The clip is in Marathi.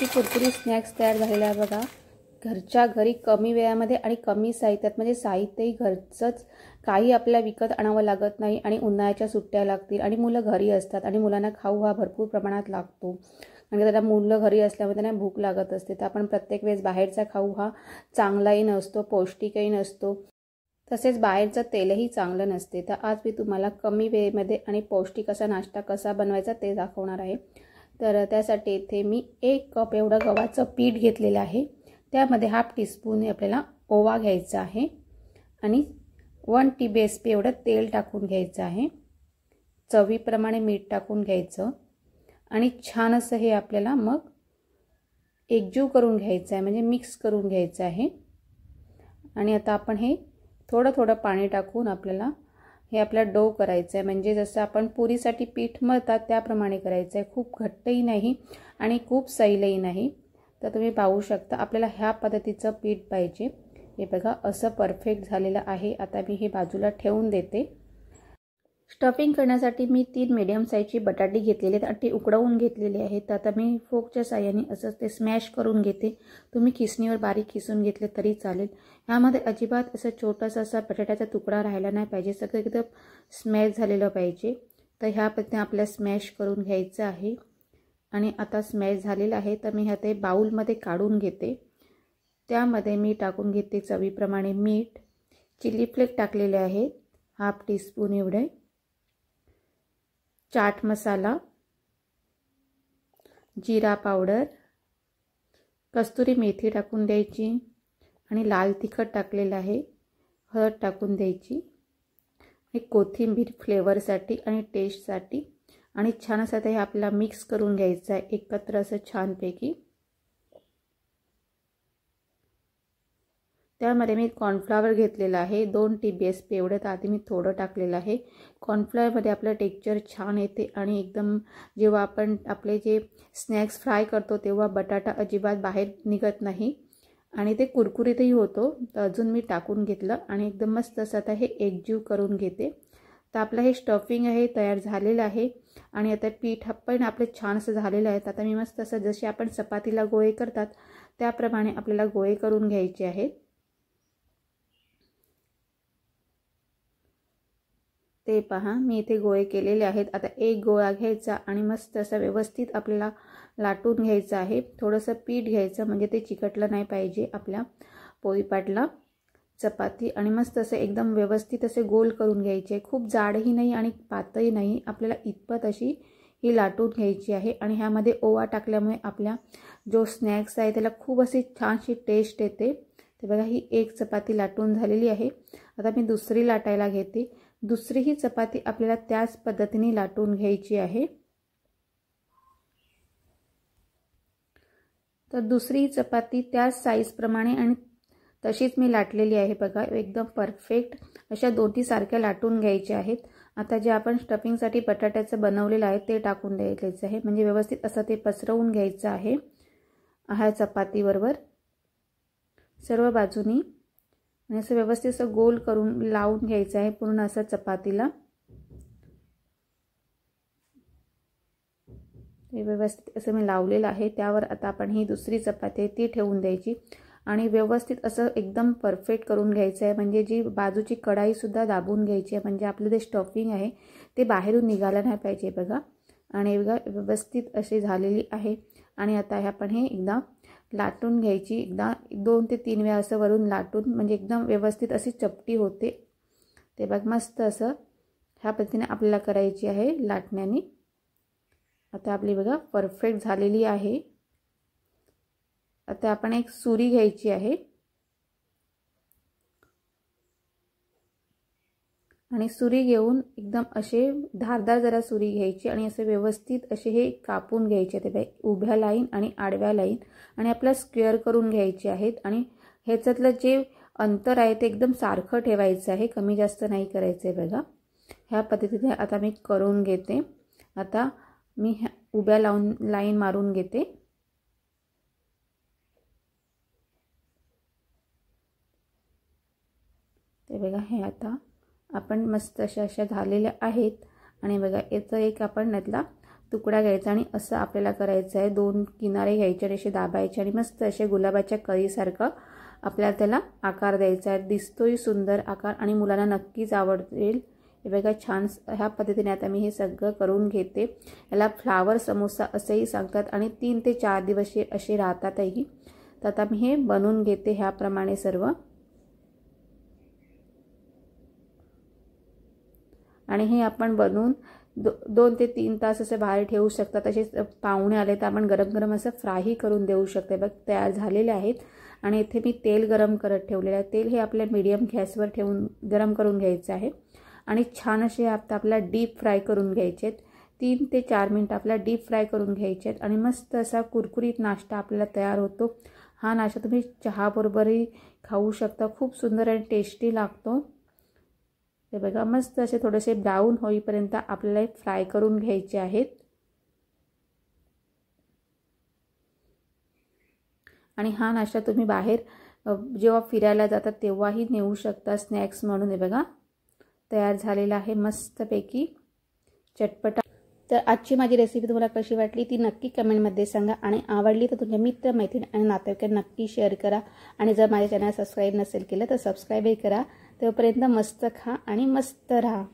टेस्टी कुरकुरी स्नॅक्स तयार झालेला आहे बघा घरच्या घरी कमी वेळामध्ये आणि कमी साहित्यात म्हणजे साहित्यही घरचंच काही आपल्याला विकत आणावं लागत नाही आणि उन्हाळ्याच्या सुट्ट्या लागतील आणि मुलं घरी असतात आणि मुलांना खाऊ हा भरपूर प्रमाणात लागतो कारण त्याला मुलं घरी असल्यामुळे त्यांना भूक लागत असते तर आपण प्रत्येक वेळेस बाहेरचा खाऊ हा चांगलाही नसतो पौष्टिकही नसतो तसेच बाहेरचं तेलही चांगलं नसते तर आज मी तुम्हाला कमी वेळेमध्ये आणि पौष्टिक असा नाश्ता कसा बनवायचा ते दाखवणार आहे तर त्यासाठी इथे मी एक कप एवढं गव्हाचं पीठ घेतलेलं आहे त्यामध्ये हाफ टीस्पून आपल्याला ओवा घ्यायचा आहे आणि वन टी बेस पी एवढं तेल टाकून घ्यायचं आहे चवीप्रमाणे मीठ टाकून घ्यायचं आणि छान असं हे आपल्याला मग एकजीव करून घ्यायचं आहे म्हणजे मिक्स करून घ्यायचं आहे आणि आता आपण हे थोडं थोडं पाणी टाकून आपल्याला हे आपल्या डो करायचं आहे म्हणजे जसं आपण पुरीसाठी पीठ मळतात त्याप्रमाणे करायचं आहे खूप घट्टही नाही आणि खूप सैलही नाही तर तुम्ही पाहू शकता आपल्याला ह्या पद्धतीचं पीठ पाहिजे हे बघा असं परफेक्ट झालेलं आहे आता मी हे बाजूला ठेवून देते स्टफिंग करण्यासाठी मी तीन मीडियम साईजची बटाटी घेतलेले आहेत आणि ती उकडवून घेतलेली आहेत आता मी फोकच्या साह्याने असंच ते स्मॅश करून घेते तुम्ही खिसणीवर बारीक खिसून घेतले तरी चालेल यामध्ये अजिबात असं छोटासा असा बटाट्याचा तुकडा राहिला नाही पाहिजे सगळं एकदम स्मॅश झालेलं पाहिजे तर ह्या पद्धतीने आपल्याला स्मॅश करून घ्यायचं आहे आणि आता स्मॅश झालेलं आहे तर मी ह्या ते बाऊलमध्ये काढून घेते त्यामध्ये मी टाकून घेते चवीप्रमाणे मीठ चिली फ्लेक टाकलेले आहेत हाफ टीस्पून एवढे चाट मसाला जिरा पावडर कस्तुरी मेथी टाकून द्यायची आणि लाल तिखट टाकलेलं आहे हळद टाकून द्यायची आणि कोथिंबीर फ्लेवरसाठी आणि टेस्टसाठी आणि छान असं ते आपल्याला मिक्स करून घ्यायचं आहे एकत्र असं छानपैकी त्यामध्ये मी कॉर्नफ्लावर घेतलेला आहे दोन टी बी एस पी एवढ्यात आधी मी थोडं टाकलेलं आहे कॉर्नफ्लावरमध्ये आपलं टेक्चर छान येते आणि एकदम जेव्हा आपण आपले जे स्नॅक्स फ्राय करतो तेव्हा बटाटा अजिबात बाहेर निघत नाही आणि ते कुरकुरीतही होतो तर अजून मी टाकून घेतलं आणि एकदम मस्त असं आता हे एकजीव करून घेते तर आपलं हे स्टफिंग आहे तयार झालेलं आहे आणि आता पीठ पण आपलं छान असं झालेलं आहे आता मी मस्त असं जसे आपण चपातीला गोळे करतात त्याप्रमाणे आपल्याला गोळे करून घ्यायचे आहेत ते पहा मी इथे गोळे केलेले आहेत आता एक गोळा घ्यायचा आणि मस्त असा व्यवस्थित आपल्याला लाटून घ्यायचं आहे थोडंसं पीठ घ्यायचं म्हणजे ते चिकटलं नाही पाहिजे आपल्या पोळीपाटला चपाती आणि मस्त असं एकदम व्यवस्थित असे गोल करून घ्यायचे खूप जाडही नाही आणि पातही नाही आपल्याला इतपत अशी ही लाटून घ्यायची आहे आणि ह्यामध्ये ओवा टाकल्यामुळे आपल्या जो स्नॅक्स आहे त्याला खूप अशी छानशी टेस्ट येते तर बघा ही एक चपाती लाटून झालेली आहे आता मी दुसरी लाटायला घेते दुसरी ही चपाती आपल्याला त्याच पद्धतीने लाटून घ्यायची आहे तर दुसरी चपाती त्याच साईजप्रमाणे आणि तशीच मी लाटलेली आहे बघा एकदम परफेक्ट अशा दोन्ही सारख्या लाटून घ्यायच्या आहेत आता जे आपण स्टफिंगसाठी बटाट्याचं बनवलेलं आहे ते टाकून द्यायचं आहे म्हणजे व्यवस्थित असं ते पसरवून घ्यायचं आहे ह्या चपातीबरोबर सर्व बाजूनी आणि असं व्यवस्थित असं गोल करून लावून घ्यायचं आहे पूर्ण असं चपातीला हे व्यवस्थित असं मी लावलेलं आहे त्यावर आता आपण ही दुसरी चपाती आहे ती ठेवून द्यायची आणि व्यवस्थित असं एकदम परफेक्ट करून घ्यायचं आहे म्हणजे जी बाजूची कढाईसुद्धा दाबून घ्यायची आहे म्हणजे आपलं जे स्टफिंग आहे ते बाहेरून निघायला नाही पाहिजे बघा आणि बघा व्यवस्थित अशी झालेली आहे आणि आता हे आपण हे एकदा लाटून घ्यायची एकदा दोन ते तीन वेळा असं वरून लाटून म्हणजे एकदम व्यवस्थित अशी चपटी होते ते बघ मस्त असं ह्या पद्धतीने आपल्याला करायची आहे लाटण्याने आता आपली बघा परफेक्ट झालेली आहे आता आपण एक सुरी घ्यायची आहे आणि सुरी घेऊन एकदम असे धारदार जरा सुरी घ्यायची आणि असे व्यवस्थित असे हे कापून घ्यायचे ते उभ्या लाईन आणि आडव्या लाईन आणि आपल्या स्क्वेअर करून घ्यायचे आहेत आणि ह्याच्यातलं जे अंतर आहे ते एकदम सारखं ठेवायचं आहे कमी जास्त नाही करायचं आहे बघा ह्या पद्धतीने आता मी करून घेते आता मी ह्या उभ्या लावून लाईन मारून घेते ते बघा हे आता आपण मस्त अशा अशा झालेल्या आहेत आणि बघा याचा एक आपण नदला तुकडा घ्यायचा आणि असं आपल्याला करायचं आहे दोन किनारे घ्यायचे आणि असे दाबायचे आणि मस्त असे गुलाबाच्या कळीसारखं आपल्याला त्याला आकार द्यायचा आहे दिसतोही सुंदर आकार आणि मुलांना नक्कीच आवडेल हे बघा छान ह्या पद्धतीने आता मी हे सगळं करून घेते याला फ्लावर समोसा असंही सांगतात आणि तीन ते चार दिवस असे राहतातही तर आता मी हे बनवून घेते ह्याप्रमाणे सर्व आणि हे आपण बनवून दो दोन ते तीन तास असे बाहेर ठेवू शकता तसेच पाहुणे आले तर आपण गरम गरम असं फ्रायही करून देऊ शकते बघ तयार झालेले आहेत आणि इथे मी तेल गरम करत ठेवलेलं आहे तेल हे आपल्या मीडियम गॅसवर ठेवून गरम करून घ्यायचं आहे आणि छान असे आता आपल्याला डीप फ्राय करून घ्यायचे आहेत तीन ते चार मिनटं आपल्याला डीप फ्राय करून घ्यायचे आहेत आणि मस्त असा कुरकुरीत नाश्ता आपल्याला तयार होतो हा नाश्ता तुम्ही चहाबरोबरही खाऊ शकता खूप सुंदर आणि टेस्टी लागतो हे बघा मस्त असे थोडेसे ब्राऊन होईपर्यंत आपल्याला फ्राय करून घ्यायचे आहेत आणि हा नाश्ता तुम्ही बाहेर जेव्हा फिरायला जातात तेव्हाही नेऊ शकता स्नॅक्स म्हणून हे बघा तयार झालेला आहे मस्तपैकी चटपटा तर आजची माझी रेसिपी तुम्हाला कशी वाटली ती नक्की कमेंटमध्ये सांगा आणि आवडली तर तुमच्या मित्र मैत्रिणी आणि नातेवाईकांना नक्की शेअर करा आणि जर माझ्या चॅनल सबस्क्राईब नसेल केलं तर सबस्क्राईबही करा तोपर्यंत मस्त खा आणि मस्त राहा